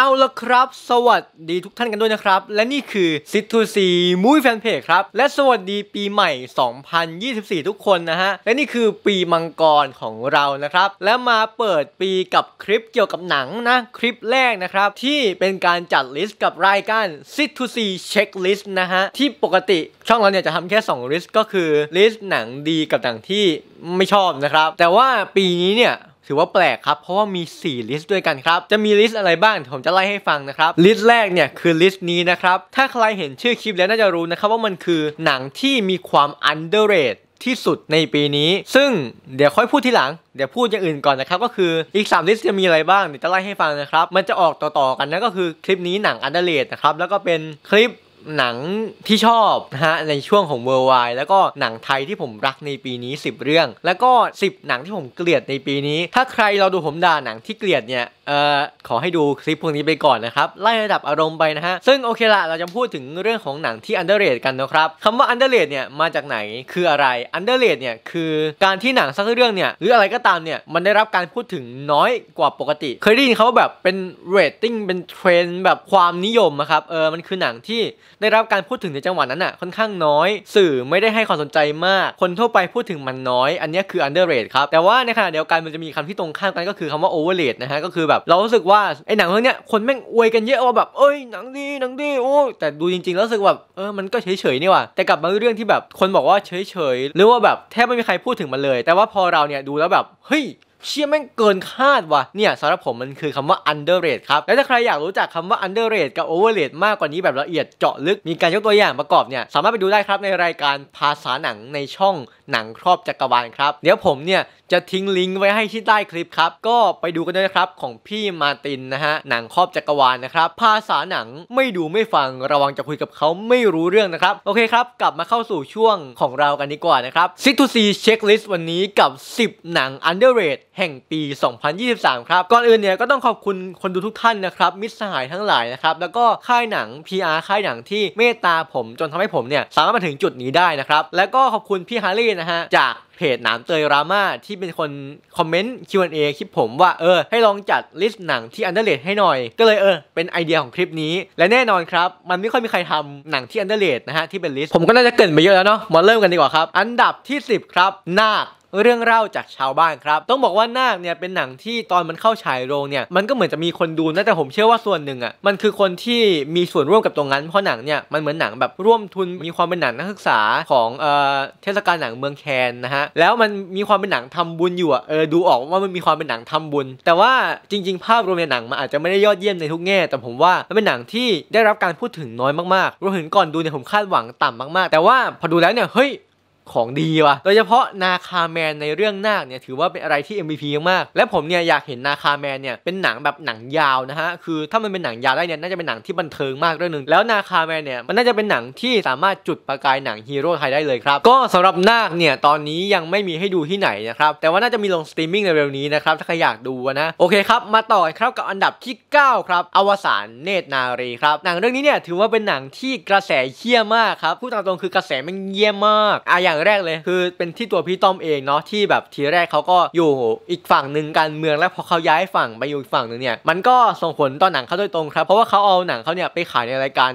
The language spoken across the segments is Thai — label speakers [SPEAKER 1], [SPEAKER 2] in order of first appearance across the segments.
[SPEAKER 1] เอาละครับสวัสดีทุกท่านกันด้วยนะครับ และนี่คือซิทูซีมุ้ยแฟนเพจครับและสวัสดีปีใหม่ 2024 ทุกคนนะฮะและนี่คือปีมังกรของเรานะครับและมาเปิดปีกับคลิปเกี่ยวกับหนังนะ คลิปแรกนะครับที่เป็นการจัดลิสต์กับรายการซิทูซีเช็คลิสต์นะฮะที่ปกติช่องเราเนี่ยจะทำแค่2ลิสต์ก็คือลิสต์หนังดีกับหนังที่ไม่ชอบนะครับแต่ว่าปีนี้เนี่ยถือว่าแปลกครับ เพราะว่ามี 4 ลิสต์ด้วยกันครับ จะมีลิสต์อะไรบ้าง ผมจะไล่ให้ฟังนะครับลิสต์แรกเนี่ย คือลิสต์นี้นะครับ ถ้าใครเห็นชื่อคลิปแล้วน่าจะรู้นะครับ ว่ามันคือหนังที่มีความ underrated ที่สุดในปีนี้ ซึ่งเดี๋ยวค่อยพูดทีหลัง เดี๋ยวพูดอย่างอื่นก่อนนะครับ ก็คืออีก 3 ลิสต์จะมีอะไรบ้างเดี๋ยวจะไล่ให้ฟังนะครับ มันจะออกต่อๆกันนะก็คือคลิปนี้หนังอันเดอร์เรดนะครับแล้วก็เป็นคลิปหนังที่ชอบนะฮะ ในช่วงของเวอร์ไวแล้วก็หนังไทยที่ผมรักในปีนี้ 10 เรื่อง แล้วก็ 10 หนังที่ผมเกลียดในปีนี้ ถ้าใครเราดูผมด่าหนังที่เกลียดเนี่ยเอ่อขอให้ดูคลิปพวกนี้ไปก่อนนะครับไล่ระดับอารมณ์ไปนะฮะซึ่งโอเคละเราจะพูดถึงเรื่องของหนังที่อันเดอร์เรทกันนะครับคำว่าอันเดอร์เรทเนี่ยมาจากไหนคืออะไรอันเดอร์เรทเนี่ยคือการที่หนังสักเรื่องเนี่ยหรืออะไรก็ตามเนี่ยมันได้รับการพูดถึงน้อยกว่าปกติเคยได้ยินเขาแบบเป็นเรตติ้งเป็นเทรนแบบความนิยมนะครับเออมันคือหนังที่ได้รับการพูดถึงในจังหวะนั้นอ่ะค่อนข้างน้อยสื่อไม่ได้ให้ความสนใจมาก คนทั่วไปพูดถึงมันน้อย อันนี้คือ underrate ครับ แต่ว่าในขณะเดียวกันมันจะมีคำที่ตรงข้ามกันก็คือคำว่า overrate นะฮะก็คือแบบ เรารู้สึกว่าไอ้หนังเรื่องเนี้ยคนแม่งอวยกันเยอะว่าแบบ เอ้ย หนังดี หนังดีโอ้แต่ดูจริงๆแล้วรู้สึกแบบเออมันก็เฉยๆนี่ว่ะแต่กลับบางเรื่องที่แบบ คนบอกว่าเฉยๆ หรือว่าแบบแทบไม่มีใครพูดถึงมันเลย แต่ว่าพอเราเนี่ยดูแล้วแบบเฮ้ยเชี่ยแม่งเกินคาดว่ะ เนี่ยสำหรับผมมันคือคำว่า underrate ครับ และถ้าใครอยากรู้จักคำว่า underrate กับ overrate มากกว่านี้แบบละเอียดเจาะลึกมีการยกตัวอย่างประกอบเนี่ย สามารถไปดูได้ครับในรายการภาษาหนังในช่องหนังครอบจักรวาลครับ เดี๋ยวผมเนี่ยจะทิ้งลิงก์ไว้ให้ที่ใต้คลิปครับ ก็ไปดูกันได้นะครับของพี่มาตินนะฮะ หนังครอบจักรวาลนะครับ ภาษาหนังไม่ดูไม่ฟังระวังจะคุยกับเขาไม่รู้เรื่องนะครับ โอเคครับ กลับมาเข้าสู่ช่วงของเรากันดีกว่านะครับซิทูซีเช็คลิสต์วันนี้กับ 10 หนัง Underrated แห่งปี 2023 ครับ ก่อนอื่นเนี่ยก็ต้องขอบคุณคนดูทุกท่านนะครับมิตรสหายทั้งหลายนะครับแล้วก็ค่ายหนัง PR ค่ายหนังที่เมตตาผมจนทำให้ผมเนี่ยสามารถมาถึงจุดนี้ได้นะครับแล้วก็ขอบคุณพี่ฮาร์รี่นะฮะจากเพจหนามเตยรามาที่เป็นคนคอมเมนต์ Q&A คลิปผมว่าเออให้ลองจัดลิสต์หนังที่อันเดอร์เลดให้หน่อย ก็เลยเออเป็นไอเดียของคลิปนี้ และแน่นอนครับ มันไม่ค่อยมีใครทำหนังที่อันเดอร์เลดนะฮะ ที่เป็นลิสต์ ผมก็น่าจะเกินไปเยอะแล้วเนาะมาเริ่มกันดีกว่าครับ อันดับที่ 10 ครับนาคเรื่องเล่าจากชาวบ้านครับ ต้องบอกว่านาคเนี่ยเป็นหนังที่ตอนมันเข้าฉายโรงเนี่ยมันก็เหมือนจะมีคนดูนะแต่ผมเชื่อว่าส่วนหนึ่งอะ่ะมันคือคนที่มีส่วนร่วมกับตรงนั้นเพราะหนังเนี่ยมันเหมือนหนังแบบร่วมทุนมีความเป็นหนังนักศึกษาของเอ่อเทศกาลหนังเมืองแคนนะฮะแล้วมันมีความเป็นหนังทำบุญอยู่อะ่ะเออดูออกว่ามันมีความเป็นหนังทำบุญ แต่ว่าจริงๆ ภาพรวมในหนังมันอาจจะไม่ได้ยอดเยี่ยมในทุกแง่ แต่ผมว่ามันเป็นหนังที่ได้รับการพูดถึงน้อยมากๆรวมถึงก่อนดูเนี่ยผมคาดหวังต่ำมาก ๆ แต่ว่าพอดูแล้วเนี่ยเฮ้ยของดีว่ะโดยเฉพาะนาคาแมนในเรื่องนาคเนี่ยถือว่าเป็นอะไรที่ MVP มากและผมเนี่ยอยากเห็นนาคาแมนเนี่ยเป็นหนังแบบหนังยาวนะฮะคือถ้ามันเป็นหนังยาวได้เนี่ยน่าจะเป็นหนังที่บันเทิงมากเรื่องหนึ่งแล้วนาคาแมนเนี่ยมันน่าจะเป็นหนังที่สามารถจุดประกายหนังฮีโร่ไทยได้เลยครับก็สำหรับนาคเนี่ยตอนนี้ยังไม่มีให้ดูที่ไหนนะครับแต่ว่าน่าจะมีลงสตรีมมิ่งในเร็วนี้นะครับถ้าใครอยากดูนะโอเคครับมาต่อครับกับอันดับที่9ครับอวสานเนตรนารีครับหนังเรื่องนี้เนี่ยถือว่าเป็นหนังที่กระแสเยี่ยมมากครับพูดตามตรงคือกระแสมันเยี่ยมมากอ่ะอย่างางแรกเลยคือเป็นที่ตัวพี่ต้อมเองเนาะที่แบบทีแรกเขาก็อยู่อีกฝั่งหนึ่งการเมืองแล้วพอเขาย้ายฝั่งไปอยู่อีกฝั่งหนึ่งเนี่ย มันก็ส่งผลต่อหนังเขาโดยตรงครับ เพราะว่าเขาเอาหนังเขาเนี่ยไปขายในรายการ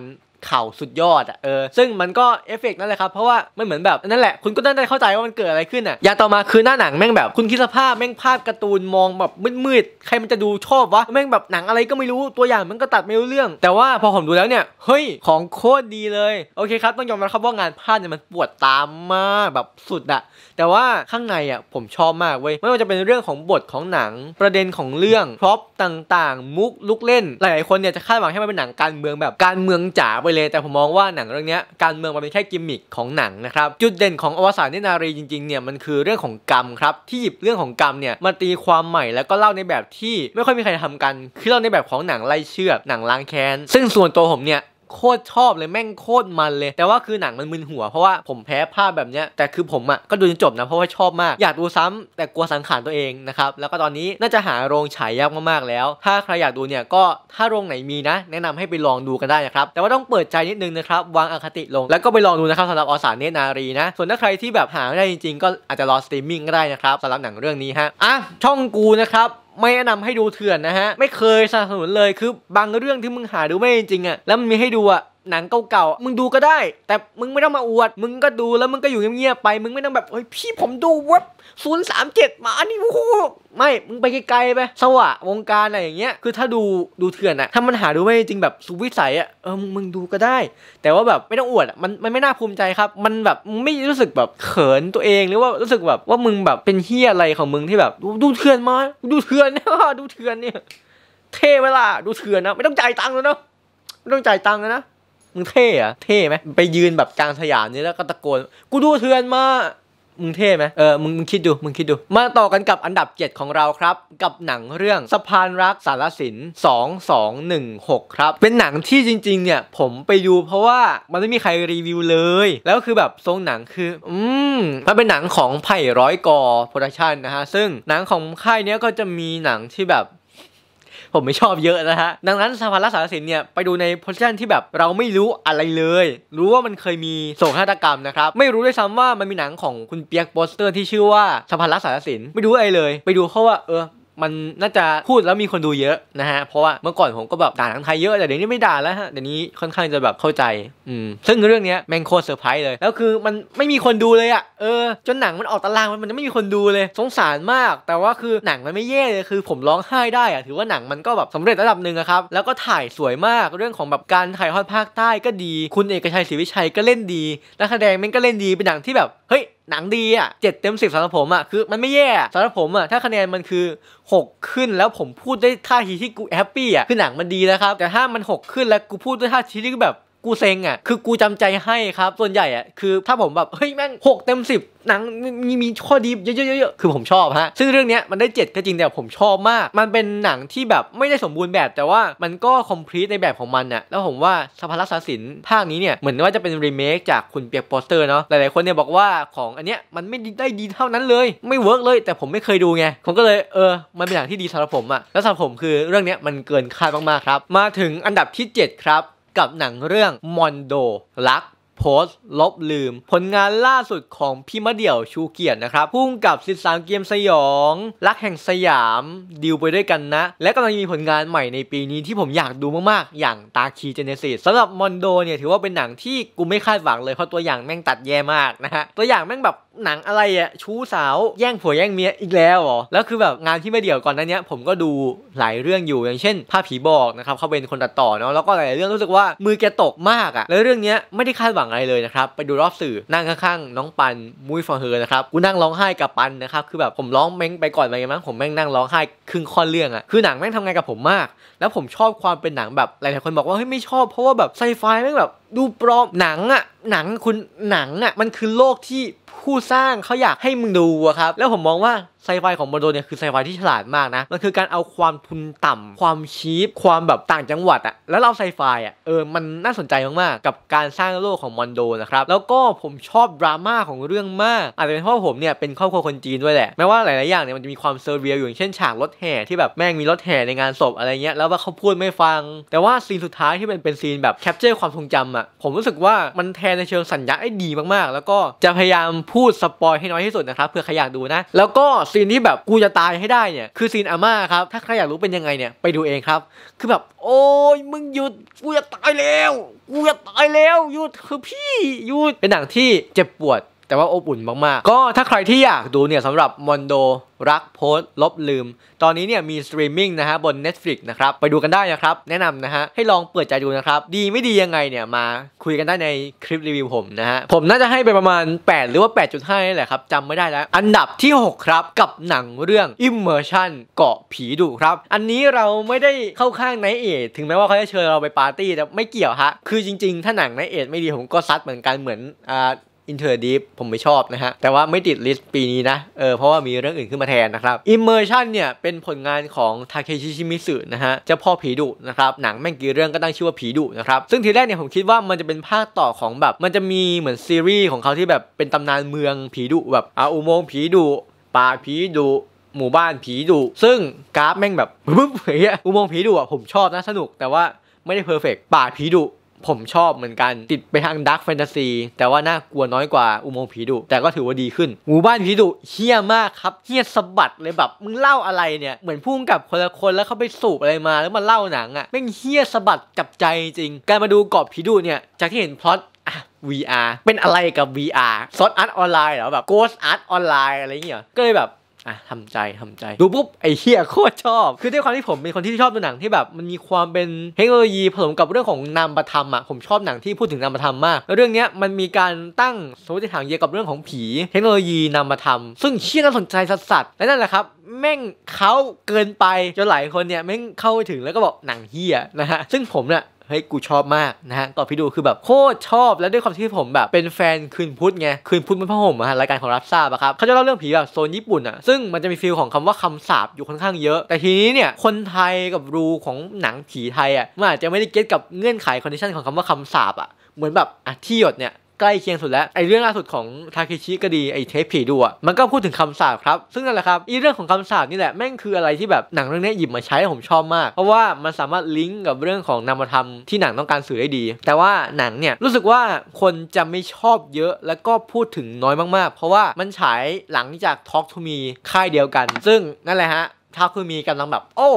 [SPEAKER 1] เข่าสุดยอดอ่ะเออซึ่งมันก็เอฟเฟกนั่นแหละครับเพราะว่ามันเหมือนแบบนั่นแหละ คุณก็ได้เข้าใจว่ามันเกิดอะไรขึ้นอ่ะอย่างต่อมาคือหน้าหนังแม่งแบบคุณคิดสภาพแม่งภาพการ์ตูนมองแบบมืดๆใครมันจะดูชอบวะแม่งแบบหนังอะไรก็ไม่รู้ตัวอย่างมันก็ตัดไม่รู้เรื่อง แต่ว่าพอผมดูแล้วเนี่ยเฮ้ยของโคตรดีเลยโอเคครับ ต้องยอมรับครับว่างานภาพเนี่ยมันปวดตามมากแบบสุดอะแต่ว่าข้างในอะผมชอบมากเว้ยไม่ว่าจะเป็นเรื่องของบทของหนังประเด็นของเรื่องพร็อพต่าง ๆ มุกลุกเล่นหลายๆคนเนี่ยจะคาดหวังให้มันเป็นหนังการเมืองแบบการเมืองจ๋าไปเลยแต่ผมมองว่าหนังเรื่องนี้การเมืองมันเป็นแค่กิมมิคของหนังนะครับจุดเด่นของอวสานนินารีจริงๆเนี่ยมันคือเรื่องของกรรมครับที่หยิบเรื่องของกรรมเนี่ยมาตีความใหม่แล้วก็เล่าในแบบที่ ไม่ค่อยมีใครทำกันคือเล่าในแบบของหนังไล่เชือกหนังล้างแค้นซึ่งส่วนตัวผมเนี่ยโคตรชอบเลยแม่งโคตรมันเลย แต่ว่าคือหนังมันมึนหัวเพราะว่าผมแพ้ภาพแบบเนี้ยแต่คือผมอ่ะก็ดูจนจบนะ เพราะว่าชอบมากอยากดูซ้ำ แต่กลัวสังขารตัวเองนะครับแล้วก็ตอนนี้น่าจะหาโรงฉายยากมากๆแล้ว ถ้าใครอยากดูเนี่ยก็ถ้าโรงไหนมีนะแนะนำให้ไปลองดูกันได้นะครับแต่ว่าต้องเปิดใจนิดนึงนะครับ วางอคติลง แล้วก็ไปลองดูนะครับสำหรับอสานเนตนารีนะส่วนถ้าใครที่แบบหาไม่ได้จริงๆก็อาจจะรอสตรีมมิ่งก็ได้นะครับสำหรับหนังเรื่องนี้ฮะอ่ะช่องกูนะครับไม่แนะนำให้ดูเถื่อนนะฮะ ไม่เคยสนับสนุนเลยคือ บางเรื่องที่มึงหาดูไม่จริงอะแล้วมันมีให้ดูอะหนังเก่าๆ มึงดูก็ได้ แต่มึงไม่ต้องมาอวด มึงก็ดูแล้วมึงก็อยู่เงียบๆไป มึงไม่ต้องแบบเฮ้ยพี่ผมดูวับศูนย์สามเจ็ดมาอันนี้โอ้โหไม่ มึงไปไกลๆไปสวะวงการอะไรอย่างเงี้ย คือถ้าดูดูเถื่อนอะถ้ามันหาดูไม่จริงแบบสุวิสัยอะเออมึงดูก็ได้ แต่ว่าแบบไม่ต้องอวดมันมันไม่น่าภูมิใจครับ มันแบบไม่รู้สึกแบบเขินตัวเองหรือว่ารู้สึกแบบว่ามึงแบบเป็นเฮียอะไรของมึงที่แบบดูเถื่อนมาดูเถื่อนเนี่ยดูเถื่อนเนี่ยเท่เวลาดูเถื่อนนะไม่ต้องจ่ายตังค์แล้วเนาะไม่ต้องจ่ายตังค์แล้วนะมึงเท่อะเท่ไหม ไปยืนแบบกลางสยามนี่แล้วก็ตะโกน กูดูเทือนมา มึงเท่ไหมเออ มึงมึงคิดดู มึงคิดดู มาต่อกันกับอันดับ 7 ของเราครับ กับหนังเรื่องสะพานรักสารสิน 2216 ครับ เป็นหนังที่จริงๆเนี่ย ผมไปดูเพราะว่ามันไม่มีใครรีวิวเลย แล้วคือแบบทรงหนังคือ อืม มันเป็นหนังของไผ่ร้อยกอ โปรดักชันนะฮะ ซึ่งหนังของค่ายเนี้ยก็จะมีหนังที่แบบผมไม่ชอบเยอะนะฮะ ดังนั้นสภารัสารสินเนี่ยไปดูในโพสชั่นที่แบบเราไม่รู้อะไรเลย รู้ว่ามันเคยมีโศกนาฏกรรมนะครับ ไม่รู้ด้วยซ้ำว่ามันมีหนังของคุณเปียกโปสเตอร์ที่ชื่อว่าสภารัสารสิน ไม่รู้อะไรเลย ไปดูเพราะว่าเออมันน่าจะพูดแล้วมีคนดูเยอะนะฮะ เพราะว่าเมื่อก่อนผมก็แบบด่าหนังไทยเยอะ แต่เดี๋ยวนี้ไม่ด่าแล้วฮะ เดี๋ยวนี้ค่อนข้างจะแบบเข้าใจ อืม ซึ่งเรื่องนี้แมงโคเซอร์ไพรส์เลย แล้วคือมันไม่มีคนดูเลยอะ่ะเออ จนหนังมันออกตารางมันมันไม่มีคนดูเลย สงสารมาก แต่ว่าคือหนังมันไม่แย่เลย คือผมร้องไห้ได้อะ่ะถือว่าหนังมันก็แบบสำเร็จระดับหนึ่งครับ แล้วก็ถ่ายสวยมาก เรื่องของแบบการถ่ายทอดภาคใต้ก็ดี คุณเอกชัยศรีวิชัยก็เล่นดีนักแสดงมันก็เล่นดี เป็นหนังที่แบบเฮ้ยหนังดีอ่ะเจ็ดเต็มสิบสำหรับผมอ่ะคือมันไม่แย่สำหรับผมอ่ะถ้าคะแนนมันคือ 6 ขึ้นแล้วผมพูดได้ท่าทีที่กูแฮปปี้อ่ะคือหนังมันดีนะครับ แต่ถ้ามัน 6 ขึ้นแล้วกูพูดด้วยท่าทีที่แบบกูเซ็งอ่ะ คือกูจำใจให้ครับ ส่วนใหญ่อ่ะคือถ้าผมแบบเฮ้ยแม่งหกเต็มสิบหนังมีมีข้อดีเยอะๆคือผมชอบฮะ ซึ่งเรื่องนี้มันได้ 7 ก็จริงแต่ผมชอบมาก มันเป็นหนังที่แบบไม่ได้สมบูรณ์แบบแต่ว่ามันก็คอมพลีทในแบบของมันอ่ะแล้วผมว่าสภารัสสาินภาคนี้เนี่ยเหมือนว่าจะเป็นรีเมค จากคุณเปียกโปสเตอร์เนาะ หลายๆคนเนี่ยบอกว่าของอันเนี้ยมันไม่ได้ดีเท่านั้นเลย ไม่เวิร์กเลย แต่ผมไม่เคยดูไงผมก็เลยเออ มันเป็นหนังที่ดีสำหรับผมอะแล้วสำหรับผมคือเรื่องนี้มันเกินคาดมากๆครับ มาถึงอันดับที่ 7 ครับกับหนังเรื่อง มอนโดรักโพสต์ลบลืม ผลงานล่าสุดของพี่มะเดี่ยวชูเกียรตินะครับพุ่งกับิสามเกมสยองรักแห่งสยาม ดิวไปด้วยกันนะ และกำลังมีผลงานใหม่ในปีนี้ที่ผมอยากดูมากๆ อย่างตาคีเจเนซิสสำหรับมอนโดเนี่ย ถือว่าเป็นหนังที่กูไม่คาดหวังเลยเพราะตัวอย่างแม่งตัดแย่มากนะฮะ ตัวอย่างแม่งแบบหนังอะไรอะชู้สาวแย่งผัวแย่งเมียอีกแล้วเหรอแล้วคือแบบงานที่ไม่เดี่ยวก่อนนั้นเนี้ยผมก็ดูหลายเรื่องอยู่อย่างเช่นภาพผีบอกนะครับเขาเป็นคนตัดต่อเนาะแล้วก็หลายเรื่องรู้สึกว่ามือแกตกมากอะแล้วเรื่องเนี้ยไม่ได้คาดหวังงอะไรเลยนะครับไปดูรอบสื่อนั่งข้างๆน้องปันมุ้ยฟอเฮอนะครับกูนั่งร้องไห้กับปันนะครับคือแบบผมร้องแม่งไปก่อนไปไงมั้งผมแม่งนั่งร้องไห้ครึ่งข้อนเรื่องอะคือหนังแม่งทำงานกับผมมาก แล้วผมชอบความเป็นหนังแบบหลายๆคนบอกว่าเฮ้ยไม่ชอบเพราะว่าแบบไซไฟแม่งแบบ ดูปลอมหนังอะหนังคุณหนังอะมันคือโลกที่ผู้สร้างเขาอยากให้มึงดูอะครับแล้วผมมองว่าไซไฟของอลโดเนี่ยคือไซไฟที่ฉลาดมากนะมันคือการเอาความทุนต่ำความชีพความแบบต่างจังหวัดอะแล้วเราไซไฟอะเออมันน่าสนใจมากๆกับการสร้างโลกของมอนโดนะครับแล้วก็ผมชอบดราม่าของเรื่องมากอาจจะเป็นเพราะผมเนี่ยเป็นครอบครัวคนจีนด้วยแหละแม้ว่าหลายๆอย่างเนี่ยมันจะมีความเซอร์เวียอยู่อย่างเช่น ฉากรถแห่ที่แบบแม่งมีรถแห่ในงานศพอะไรเงี้ยแล้วว่าเขาพูดไม่ฟัง แต่ว่าซีนสุดท้ายที่เป็นเป็นซีนแบบแคปเจอร์ความทรงจำอะผมรู้สึกว่ามันแทนในเชิงสัญญาได้ดีมากๆ แล้วก็จะพยายามพูดสปอยให้น้อยที่สุดนะครับเพื่อใครอยากดูนะ แล้วก็ซีนนี้แบบกูจะตายให้ได้เนี่ย คือซีนอาม่าครับ ถ้าใครอยากรู้เป็นยังไงเนี่ย ไปดูเองครับ คือแบบ โอ้ยมึงหยุด กูจะตายแล้ว กูจะตายแล้วหยุดคือพี่หยุดเป็นหนังที่เจ็บปวดแต่ว่าอบอุ่นมากๆ ก็ถ้าใครที่อยากดูเนี่ยสำหรับมอนโดรักโพสลบลืม ตอนนี้เนี่ยมีสตรีมมิ่งนะฮะ บน Netflix นะครับ ไปดูกันได้นะครับ แนะนำนะฮะ ให้ลองเปิดใจดูนะครับ ดีไม่ดียังไงเนี่ย มาคุยกันได้ในคลิปรีวิวผมนะฮะ ผมน่าจะให้ไปประมาณ 8 หรือว่า 8.5นี่แหละครับจำไม่ได้แล้ว อันดับที่ 6 ครับกับหนังเรื่อง Immersion เกาะผีดุครับอันนี้เราไม่ได้เข้าข้างไนเอทถึงแม้ว่าเขาจะเชิญเราไปปาร์ตี้แต่ไม่เกี่ยวฮะคือจริงๆ ถ้าหนังไนเอทไม่ดีผมก็ซัดเหมือนกันเหมือนอ่าอินเทอร์ดีฟผมไม่ชอบนะฮะ แต่ว่าไม่ติดลิสต์ปีนี้นะเออเพราะว่ามีเรื่องอื่นขึ้นมาแทนนะครับอิมเมอร์ชันเนี่ย เป็นผลงานของทาเคชิชิมิสึนะฮะเจ้าพ่อผีดุนะครับ หนังแม่งกี่เรื่องก็ตั้งชื่อว่าผีดุนะครับ ซึ่งทีแรกเนี่ยผมคิดว่ามันจะเป็นภาคต่อของแบบ มันจะมีเหมือนซีรีส์ของเขาที่แบบเป็นตำนานเมืองผีดุ แบบอาอุโมงค์ผีดุป่าผีดุหมู่บ้านผีดุซึ่งกราฟแม่งแบบป๊บเฮยอุโมงค์ผีดุอ่ะผมชอบนะสนุกแต่ว่าไม่ได้เพอร์เฟกป่าผีดุผมชอบเหมือนกันติดไปทางดักแฟนตาซีแต่ว่าน่ากลัวน้อยกว่าอุโมงค์ผีดุแต่ก็ถือว่าดีขึ้นหมู่บ้านผีดุเฮี้ยมากครับเฮี้ยสะบัดเลยแบบ มึงเล่าอะไรเนี่ย เหมือนพุ่งกับคนละคนแล้วเขาไปสูบอะไรมาแล้วมาเล่าหนังอะ่ะแม่งเฮี้ยสะบัดจับใจจริง การมาดูกอบผีดุเนี่ย จากที่เห็นพล็อต VR เป็นอะไรกับ VR ซอสอาร์ตออนไลน์เหรอแบบโกสอาร์ตออนไลน์อะไรเงี้ยก็เลยแบบอ่ะทำใจทำใจดูปุ๊บไอ้เฮียโคตรชอบ คือด้วยความที่ผมเป็นคนที่ชอบดูหนังที่แบบมันมีความเป็นเทคโนโลยีผสมกับเรื่องของนามธรรมอ่ะผมชอบหนังที่พูดถึงนามธรรมมากแล้วเรื่องเนี้ยมันมีการตั้งสมมติฐานเกี่ยวกับเรื่องของผี เทคโนโลยีนามธรรม ซึ่งเชี่ยน่าสนใจสัสๆและนั่นแหละครับ แม่งเขาเกินไปจนหลายคนเนี่ยแม่งเข้าไถึงแล้วก็บอกหนังเฮียนะฮะซึ่งผมเนี่ยเฮ้ยกูชอบมากนะฮะตอนพี่ดูคือแบบโคตรชอบแล้วด้วยความที่ผมแบบเป็นแฟนคืนพุธไง คืนพุธมันพระหมอะรายการของรับทราบอะครับ เขาจะเล่าเรื่องผีแบบโซนญี่ปุ่นอะซึ่งมันจะมีฟิลของคำว่าคํำสาบอยู่ค่อนข้างเยอะ แต่ทีนี้เนี่ย คนไทยกับรูของหนังผีไทยอะมันอาจจะไม่ได้เก็ตกับเงื่อนไขคอนดิชันของคำว่าคํำสาบอะเหมือนแบบอ่ะที่หยดเนี่ยใกล้เคียงสุดแล้วไอเรื่องล่าสุดของทาเคชิก็ดีไอเทปผีดูอะมันก็พูดถึงคำสาปครับ ซึ่งนั่นแหละครับอีเรื่องของคำสาปนี่แหละแม่งคืออะไรที่แบบหนังเรื่องนี้หยิบมาใช้ผมชอบมาก เพราะว่ามันสามารถลิงก์กับเรื่องของนามธรรมที่หนังต้องการสื่อได้ดี แต่ว่าหนังเนี่ยรู้สึกว่าคนจะไม่ชอบเยอะแล้วก็พูดถึงน้อยมาก ๆ เพราะว่ามันฉายหลังจากท็อกทูมีค่ายเดียวกันซึ่งนั่นแหละฮะทาคุมีกำลังแบบโอ้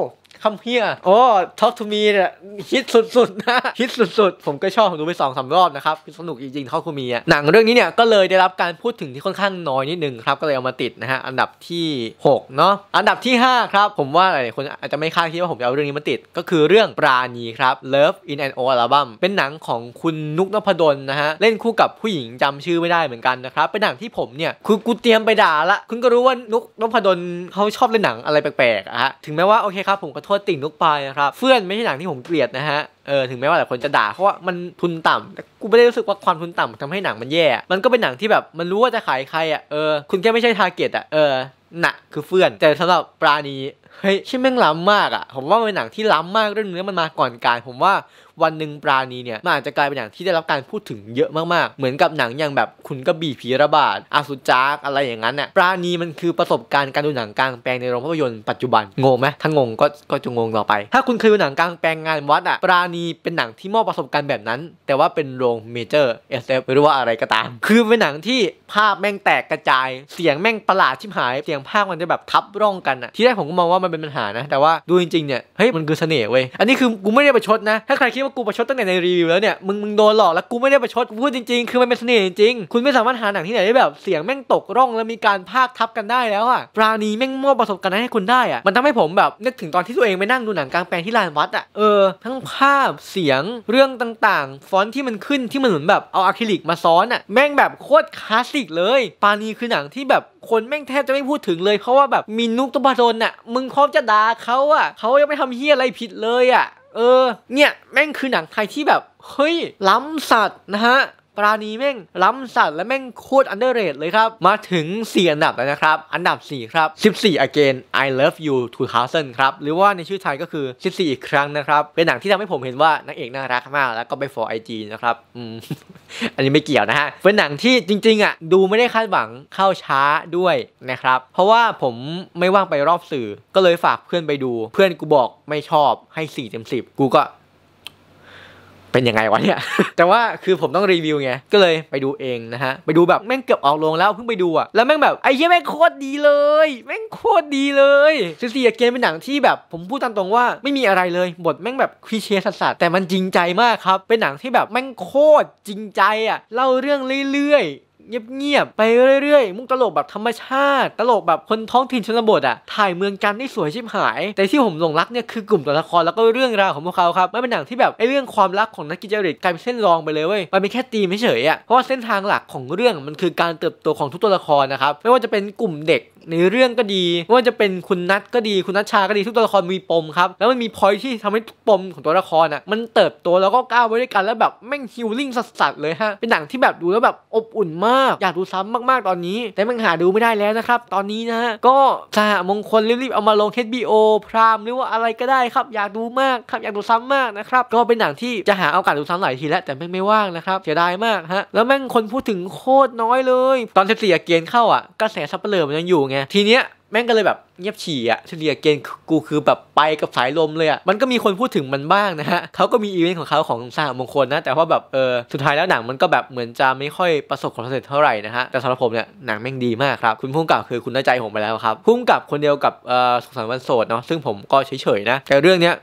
[SPEAKER 1] คำเฮียโอ้ท็อกทูมีเนี่ยฮิตสุดๆนะฮิตสุดๆ ผมก็ชอบดูไปสองสารอบนะครับสนุกจริงๆท็อกทูมีอ่ะหนังเรื่องนี้เนี่ยก็เลยได้รับการพูดถึงที่ค่อนข้างน้อยนิดนึงครับ ก็เลยเอามาติดนะฮะ อันดับที่6เนาะ อันดับที่5ครับ ผมว่าหลายคนอาจจะไม่คาดคิดว่าผมจะเอาเรื่องนี้มาติด ก็คือเรื่องปราณีครับ Love in an O Album เป็นหนังของคุณนุกนพดลนะฮะ เล่นคู่กับผู้หญิงจำชื่อไม่ได้เหมือนกันนะครับ เป็นหนังที่ผมเนี่ยคือกูเตรียมไปด่าละ คุณก็รู้ว่านุกนพดลเขาชอบเล่นหนังอะไรแปลกๆอะฮะถึงแม้ว่าโอเคครับผมกระทษติ่งนกปลายนะครับเฟื่อนไม่ใช่หนังที่ผมเกลียดนะฮะเออถึงแม้ว่าหลายคนจะด่าเพราะว่ามันทุนต่ำแต่กูไม่ได้รู้สึกว่าความทุนต่ำทำให้หนังมันแย่ มันก็เป็นหนังที่แบบมันรู้ว่าจะขายใครอ่ะ เออ คุณแค่ไม่ใช่ทาร์เก็ตอ่ะ เออหนักคือเฟื่อน แต่สำหรับปลานีเฮ้ยชิ่แม่งล้ำมากอะ่ะ ผมว่าเป็นหนังที่ล้ำมากเรื่องเนื้อมันมาก่อนการผมว่าวันหนึ่งปราณีเนี่ยมันอาจจะกลายเป็นหนังที่ได้รับการพูดถึงเยอะมากๆเหมือนกับหนังอย่างแบบ คุณกระบี่ผีระบาดอาสุจักอะไรอย่างนั้นน่ะปราณีมันคือประสบการณ์การดูหนังกลางแปลงในโรงภาพยนตร์ปัจจุบันงงไหมถ้างงก็ก็จะงงต่อไป ถ้าคุณเคยดูหนังกลางแปลงงานวัดอะ่ะปราณีเป็นหนังที่มอบประสบการณ์แบบนั้น แต่ว่าเป็นโรงเมเจอร์เอสเอฟไม่รู้ว่าอะไรก็ตาม คือเป็นหนังที่ภาพแม่งแตกกระจาย เสียงแม่งประหลาดชิบหายเสียงงภาคมันจะแบบทับร่องกันอะที่แรกผมก็มองว่ามันเป็นปัญหานะ แต่ว่าดูจริงๆเนี่ยเฮ้ยมันคือเสน่ห์เว้ยอันนี้คือกูไม่ได้ประชดนะถ้าใครคิดว่ากูประชดตั้งแต่ในรีวิวแล้วเนี่ยมึงมึงโดนหลอกแล้วกูไม่ได้ประชดกูพูดจริงๆ คือมันเป็นเสน่ห์จริงคุณไม่สามารถหาหนังที่ไหนได้แบบเสียงแม่งตกร่องแล้วมีการภาคทับกันได้แล้วอะปราณีแม่งมอบประสบการณ์ให้คุณได้อะมันทำให้ผมแบบนึกถึงตอนที่ตัวเองไปนั่งดูหนังกลางแปลงที่ลานวัดอะเออทั้งภาพเสียงเรื่องต่างๆ ฟอนต์ที่มันขึ้นที่มันเหมือนแบบเอาอะคริลิกมาซ้อนอะแม่งแบบโคตรคลาสสิกเลยปาณีคือหนังที่แบบคนแม่งแทบจะไม่พูดถึงเลยเพราะว่าแบบมีนุกตุบาโดนอะมึงพร้อมจะด่าเขาอะเขายังไม่ทำเฮี้ยอะไรผิดเลยอะเออ เนี่ยแม่งคือหนังไทยที่แบบ เฮ้ย ล้ำสัตว์นะฮะปรานีแม่งล้ำสัตว์และแม่งโคตรอันเดอร์เรทเลยครับ มาถึง 4 อันดับแล้วนะครับ อันดับ 4 ครับ 14 again I love you 2000ครับ หรือว่าในชื่อไทยก็คือ 14 อีกครั้งนะครับ เป็นหนังที่ทำให้ผมเห็นว่านางเอกน่ารักมากแล้วก็ไปฟอร์ไอจีนะครับออันนี้ไม่เกี่ยวนะฮะ เป็นหนังที่จริงๆอ่ะดูไม่ได้คาดหวังเข้าช้าด้วยนะครับเพราะว่าผมไม่ว่างไปรอบสื่อ ก็เลยฝากเพื่อนไปดู เพื่อนกูบอกไม่ชอบให้4เต็ม10กูก็เป็นยังไงวะเนี่ย แต่ว่าคือผมต้องรีวิวไง ก็เลยไปดูเองนะฮะ ไปดูแบบแม่งเกือบออกลงแล้วเพิ่งไปดูอะแล้วแม่งแบบไอ้เหี้ยแม่งโคตรดีเลย แม่งโคตรดีเลยซีซีอเกมเป็นหนังที่แบบ ผมพูดตามตรงว่าไม่มีอะไรเลย บทแม่งแบบคลีเช่สัสแต่มันจริงใจมากครับ เป็นหนังที่แบบแม่งโคตรจริงใจอะเล่าเรื่องเรื่อยเงียบๆไปเรื่อย ๆ มุกตลกแบบธรรมชาติตลกแบบคนท้องถิ่นชนบทอะถ่ายเมืองกันได้สวยชิบหาย แต่ที่ผมหลงรักเนี่ยคือกลุ่มตัวละครแล้วก็เรื่องราวของพวกเขาครับไม่เป็นหนังที่แบบไอเรื่องความรักของนักกิจเรตกลายเป็นเส้นรองไปเลยเว้ยมันเป็นแค่ตีไม่เฉยอะเพราะว่าเส้นทางหลักของเรื่องมันคือการเติบโตของทุกตัวละครนะครับไม่ว่าจะเป็นกลุ่มเด็กในเรื่องก็ดี ไม่ว่าจะเป็นคุณนัทก็ดีคุณนัทชาก็ดีทุกตัวละครมีปมครับแล้วมันมีพอยที่ทำให้ปมของตัวละครอ่ะมันเติบโตแล้วก็ก้าวไปด้วยกันแล้วแบบแม่งฮิลลิ่งสัสๆเลยฮะเป็นหนังที่แบบดูแล้วแบบอบอุ่นมาากอยากดูซ้ำมากๆตอนนี้ แต่มันหาดูไม่ได้แล้วนะครับ ตอนนี้นะ ฮะก็สหมงคลรีบๆเอามาลง HBO พรามหรือว่าอะไรก็ได้ครับ อยากดูมากครับอยากดูซ้ำมากนะครับก็เป็นหนังที่จะหาโอกาสดูซ้ำหลายทีแล้วแต่ไม่ไม่ว่างนะครับ เสียดายมากฮะแล้วแม่งคนพูดถึงโคตรน้อยเลย ตอนเสียเกียนเข้าอ่ะกระแสซับเปลือมันยังอยู่ไงทีเนี้ยแม่งก็เลยแบบ เงียบฉี่อะเฉลียเกณฑ์กูคือแบบไปกับสายลมเลยอะมันก็มีคนพูดถึงมันบ้างนะฮะเขาก็มีอีเวนต์ของเขาของสร้างมงคลนะแต่ว่าแบบเออสุดท้ายแล้วหนังมันก็แบบเหมือนจะไม่ค่อยประสบความสำเร็จเท่าไหร่นะฮะแต่สำหรับผมเนี่ยหนังแม่งดีมากครับ คุณพุ่งกับคือคุณน่าใจผมไปแล้วครับพุ่งกับคนเดียวกับเออสงสารวันโสดเนาะซึ่งผมก็เฉยๆนะแต่เรื่องเนี้ย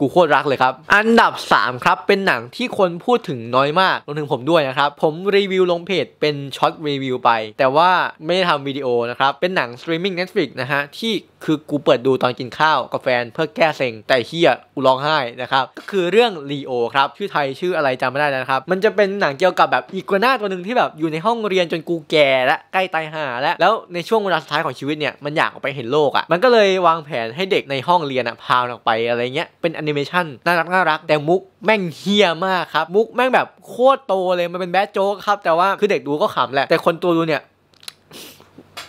[SPEAKER 1] กูโคตรรักเลยครับ อันดับ3ครับเป็นหนังที่คนพูดถึงน้อยมากรวมถึงผมด้วยนะครับผมรีวิวลงเพจเป็นช็อตรีวิวไป แต่ว่าไม่ได้ทำวิดีโอนะครับ เป็นหนังสตรีมมิ่ง Netflix นะฮะที่คือกูเปิดดูตอนกินข้าวกับแฟนเพื่อแก้เซ็งแต่เฮียกูร้องไห้นะครับก็คือเรื่องลีโอครับ ชื่อไทยชื่ออะไรจำไม่ได้นะครับ มันจะเป็นหนังเกี่ยวกับแบบอีกัวน่าตัวหนึ่งที่แบบอยู่ในห้องเรียนจนกูแก่และใกล้ตายห่าแล้วแล้วในช่วงเวลาสุดท้ายของชีวิตเนี่ยมันอยากออกไปเห็นโลกอะ่ะมันก็เลยวางแผนให้เด็กในห้องเรียนอะ่ะพาออกไปอะไรเงี้ยเป็นอนนิเมชันน่ารักน่ารัก แต่มุกแม่งเฮียมากครับมุกแม่งแบบโคตรโตเลยมันเป็นแบดโจ๊กครับแต่ว่าคือเด็กดูก็ขำแหละแต่คนตัวดูเนี่ย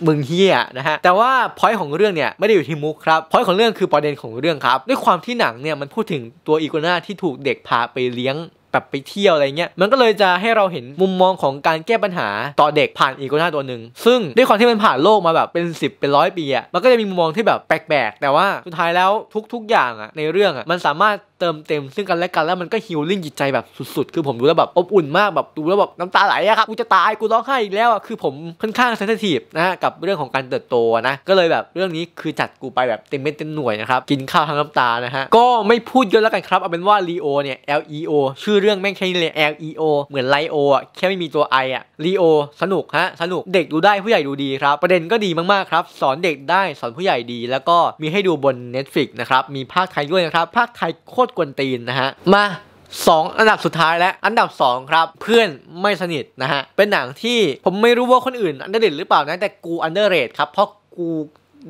[SPEAKER 1] มึงเฮียนะฮะแต่ว่าพอยของเรื่องเนี่ยไม่ได้อยู่ที่มุกครับพอยของเรื่องคือประเด็นของเรื่องครับด้วยความที่หนังเนี่ยมันพูดถึงตัวอีกัวน่าที่ถูกเด็กพาไปเลี้ยงแบบไปเที่ยวอะไรเงี้ย มันก็เลยจะให้เราเห็นมุมมองของการแก้ปัญหาต่อเด็กผ่านอีโกนาตัวหนึ่ง ซึ่ง ด้วยความที่มันผ่านโลกมาแบบเป็น 10 เป็นร้อยปีอะมันก็จะมีมุมมองที่แบบแปลกๆ แต่ว่าสุดท้ายแล้วทุกๆ อย่างอะในเรื่องอะมันสามารถเติมเต็มซึ่งกันและกันแล้วมันก็ฮิลลิ่งจิตใจแบบสุด ๆ คือผมดูแล้วแบบอบอุ่นมากแบบดูแล้วแบบน้ำตาไหลอะครับกูจะตายกูร้องไห้อีกแล้วอะคือผมค่อนข้างเซนซิทีฟนะกับเรื่องของการเติบโตนะก็เลยแบบเรื่องนี้คือจัดกูไปแบบเต็มเม็ดเต็มหน่วยนะครับกินข้าวทั้งน้ำตานะฮะก็ไม่พูดเยอะแล้วกันครับเอาเป็นว่าลีโอเนี่ย L E O ชื่อเรื่องแม่งแค่นี้เลย L E O เหมือนไลโออะแค่ไม่มีตัว I อะลีโอสนุกฮะสนุกเด็กดูได้ผู้ใหญ่ดูดีครับ ประเด็นก็ดีมากๆครับ สอนเด็กได้สอนผู้ใหญ่ดี แล้วก็มีให้ดูบน Netflix นะครับมีภาคไทยด้วยนะครับภาคไทยโคตรตรกวนตีนนะฮะ มา 2 อันดับสุดท้ายและอันดับ2ครับ เพื่อนไม่สนิทนะฮะ เป็นหนังที่ผมไม่รู้ว่าคนอื่น อันเดอร์เรทหรือเปล่านะ แต่กูอันเดอร์เรทครับ เพราะกู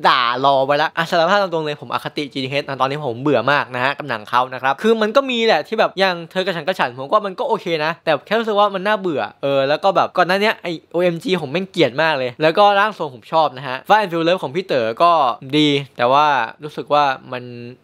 [SPEAKER 1] ด่ารอไว้ละ อ่ะสารภาพตรงๆเลย ผมอคติจีเฮดตอนนี้ผมเบื่อมากนะฮะ กับหนังเขานะครับ คือมันก็มีแหละที่แบบอย่างเธอกระฉันกระฉันผมว่ามันก็โอเคนะ แต่แค่รู้สึกว่ามันน่าเบื่อ เออแล้วก็แบบ ก่อนหน้านี้ไอโออเ็มจีผมแม่งเกลียดมากเลย แล้วก็ร่างทรงผมชอบนะฮะฟ้าแอนฟิลเลอร์ของพี่เต๋อก็ดี แต่ว่ารู้สึกว่ามัน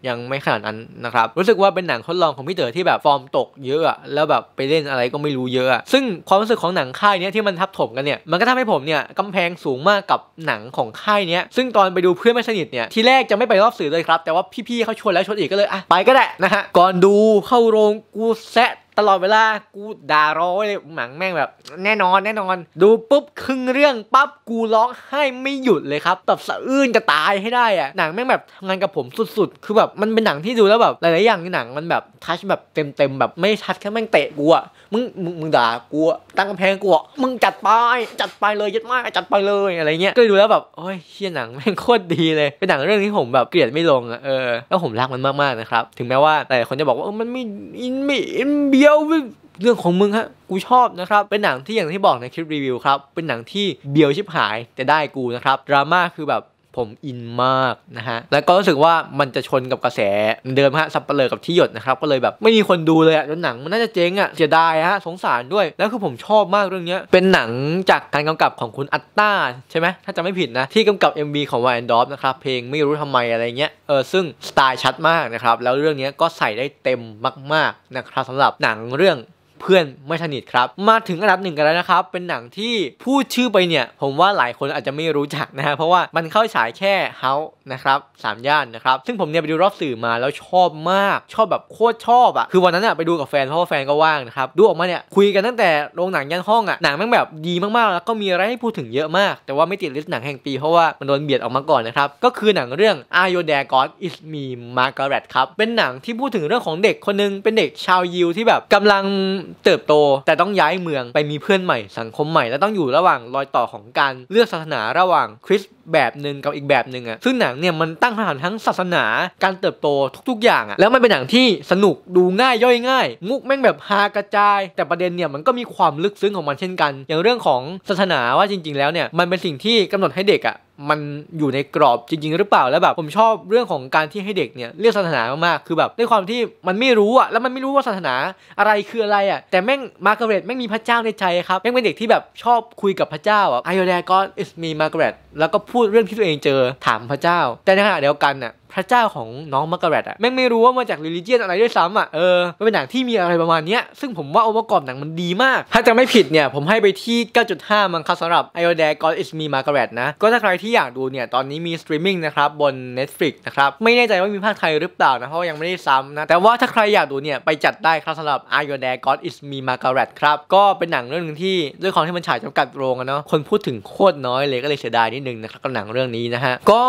[SPEAKER 1] ยังไม่ขนาดนั้นนะครับรู้สึกว่าเป็นหนังทดลองของพี่เต๋อที่แบบฟอร์มตกเยอะแล้วแบบไปเล่นอะไรก็ไม่รู้เยอะซึ่งความรู้สึกของหนังค่ายนี้ที่มันทับถมกันเนี่ยมันก็ทำให้ผมเนี่ยกำแพงสูงมากกับหนังของค่ายนี้ซึ่งตอนไปดูเพื่อนไม่สนิทเนี่ย ทีแรกจะไม่ไปรอบสื่อเลยครับ แต่ว่าพี่ๆเขาชวนแล้วชวนอีกก็เลยอ่ะไปก็ได้นะฮะ ก่อนดูเข้าโรงกูแซะตลอดเวลากูด่าร้อยเลยหมังแม่งแบบ แน่นอนแน่นอน ดูปุ๊บครึ่งเรื่องปั๊บกูร้องไห้ไม่หยุดเลยครับตบสะอื้นจะตายให้ได้อะหนังแม่งแบบทำงานกับผมสุดๆคือแบบมันเป็นหนังที่ดูแล้วแบบหลายๆอย่างในหนังมันแบบทัชแบบเต็มๆแบบไม่ทัชแค่แม่งเตะกูอะมึงมึงมึงด่ากูอะตั้งกำแพงกูอะมึงจัดไปจัดไปเลยยัดมากจัดไปเลยอะไรเงี้ยก็ดูแล้วแบบโอ้ยเฮียหนังแม่งโคตรดีเลย เป็นหนังเรื่องที่ผมแบบเกลียดไม่ลงอะเออแล้วผมรักมันมากๆนะครับถึงแม้ว่าแต่คนจะบอกว่าออมันไม่อินไม่อินเบียยวเรื่องของมึงฮะกูชอบนะครับ เป็นหนังที่อย่างที่บอกในคลิปรีวิวครับ เป็นหนังที่เบียวชิบหายแต่ได้กูนะครับ ดราม่าคือแบบผมอินมากนะฮะ แล้วก็รู้สึกว่ามันจะชนกับกระแสเดิมฮะ สับเปลือกับที่หยดนะครับ ก็เลยแบบไม่มีคนดูเลยอะจนหนังมันน่าจะเจ๊งอะเสียดายฮะ สงสารด้วย แล้วคือผมชอบมากเรื่องนี้ เป็นหนังจากการกำกับของคุณอัตตาใช่ไหมถ้าจะไม่ผิดนะ ที่กำกับ MV ของวายแอนดอฟนะครับ เพลงไม่รู้ทำไมอะไรเงี้ยเออซึ่งสไตล์ชัดมากนะครับแล้วเรื่องนี้ก็ใส่ได้เต็มมากๆนะครับสำหรับหนังเรื่องเพื่อนไม่สนิทครับมาถึงอันดับหนึ่งกันแล้วนะครับ เป็นหนังที่พูดชื่อไปเนี่ยผมว่าหลายคนอาจจะไม่รู้จักนะฮะเพราะว่ามันเข้าฉายแค่เฮาส์นะครับสามย่านนะครับ ซึ่งผมเนี่ยไปดูรอบสื่อมาแล้วชอบมาก ชอบแบบโคตรชอบอะคือวันนั้นอะไปดูกับแฟนเพราะว่าแฟนก็ว่างนะครับ ดูออกมาเนี่ยคุยกันตั้งแต่โรงหนังยันห้องอะหนังมันแบบดีมากๆ แล้วก็มีอะไรให้พูดถึงเยอะมาก แต่ว่าไม่ติดลิสต์หนังแห่งปีเพราะว่ามันโดนเบียดออกมาก่อนนะครับก็คือหนังเรื่อง Are You There God Is Me Margaret ครับเป็นหนังที่พูดถึงเรื่องของเด็กคนนึงเป็นเด็กชาวยิวที่แบบกำลังเติบโตแต่ต้องย้ายเมืองไปมีเพื่อนใหม่สังคมใหม่ และต้องอยู่ระหว่างรอยต่อของการเลือกศาสนาระหว่างคริสต์แบบหนึ่งกับอีกแบบหนึ่งอะซึ่งหนังเนี่ยมันตั้งคำถามทั้งศาสนา การเติบโตทุกๆ อย่างอะแล้วมันเป็นหนังที่สนุกดูง่ายย่อยง่ายมุกแม่งแบบฮากระจาย แต่ประเด็นเนี่ยมันก็มีความลึกซึ้งของมันเช่นกัน อย่างเรื่องของศาสนาว่าจริง ๆ แล้วเนี่ยมันเป็นสิ่งที่กำหนดให้เด็กอะมันอยู่ในกรอบจริงๆหรือเปล่าแล้วแบบผมชอบเรื่องของการที่ให้เด็กเนี่ยเลือกศาสนามากๆคือแบบด้วยความที่มันไม่รู้อ่ะแล้วมันไม่รู้ว่าศาสนาอะไรคืออะไรอ่ะแต่แม่งมาร์กาเร็ตแม่งมีพระเจ้าในใจครับแม่งเป็นเด็กที่แบบชอบคุยกับพระเจ้าอ่ะ I your dad God is me Margaret แล้วก็พพูดเรื่องที่ตัวเองเจอ ถามพระเจ้า แต่ในขณะเดียวกันน่ะพระเจ้าของน้องมาร์กาเร็ตอะแม่งไม่รู้ว่ามาจากลิลิเจียนอะไรด้วยซ้ำอะเออมเป็นหนังที่มีอะไรประมาณเนี้ยซึ่งผมว่าองค์ประกอบหนังมันดีมาก ถ้าจะไม่ผิดเนี่ยผมให้ไปที่ 9.5 มังคับสำหรับ I o d a God is m าร a r า a r ็ t นะก็ถ้าใครที่อยากดูเนี่ยตอนนี้มีสตรีมมิ่งนะครับบน Netflix นะครับไม่แน่ใจว่ามีภาคไทยหรือเปล่านะเพราะยังไม่ได้ซ้ำนะแต่ว่าถ้าใครอยากดูเนี่ยไปจัดได้ครับสำหรับ I o d a God is m าร a r า a r ็ t ครับก็เป็นหนังเรื่องนึงที่ด้วยความที่มันฉายจำกัดโรงเนาะคนพูดถึงโคตรน้อยเลยก็เลยเสียดายนิดนึงนะครับกับหนังเรื่องนี้นะฮะก็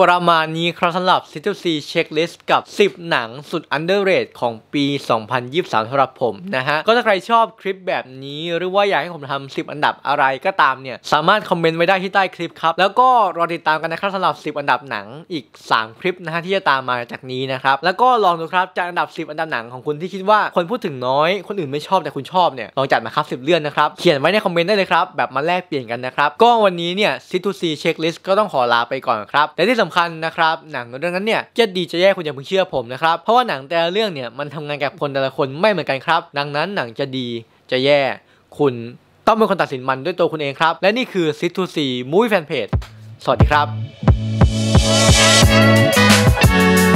[SPEAKER 1] ประมาณนี้ครับสำหรับิ c ซีเช็คลิสต์กับ 10 หนังสุดอันเดอร์เรทของปี 2023สำหรับผมนะฮะ ก็ถ้าใครชอบคลิปแบบนี้ หรือว่าอยากให้ผมทำ 10 อันดับอะไรก็ตามเนี่ย สามารถคอมเมนต์ไว้ได้ที่ใต้คลิปครับ แล้วก็รอติดตามกันนะครับสำหรับ 10 อันดับหนังอีก 3 คลิปนะฮะที่จะตามมาจากนี้นะครับ แล้วก็ลองดูครับจากอันดับ 10 อันดับหนังของคุณที่คิดว่าคนพูดถึงน้อย คนอื่นไม่ชอบแต่คุณชอบเนี่ย ลองจัดมาครับ 10 เรื่องนะครับ เขียนไว้ในคอมเมนต์ได้เลยครับ แบบมาแลกเปลี่ยนกันนะครับก็วันนี้เนี่ยูซีเช็คลิสต์ก็ต้องขอลาไปก่อนครับแต่ที่สำคัญนะครับหนังเรื่องนั้นเนี่ย จะดีจะแย่คุณอย่าเพิ่งเชื่อผมนะครับ เพราะว่าหนังแต่ละเรื่องเนี่ยมันทำงานกับคนแต่ละคนไม่เหมือนกันครับ ดังนั้นหนังจะดีจะแย่ คุณต้องเป็นคนตัดสินมันด้วยตัวคุณเองครับ และนี่คือซิทูซีมูฟแฟนเพจสวัสดีครับ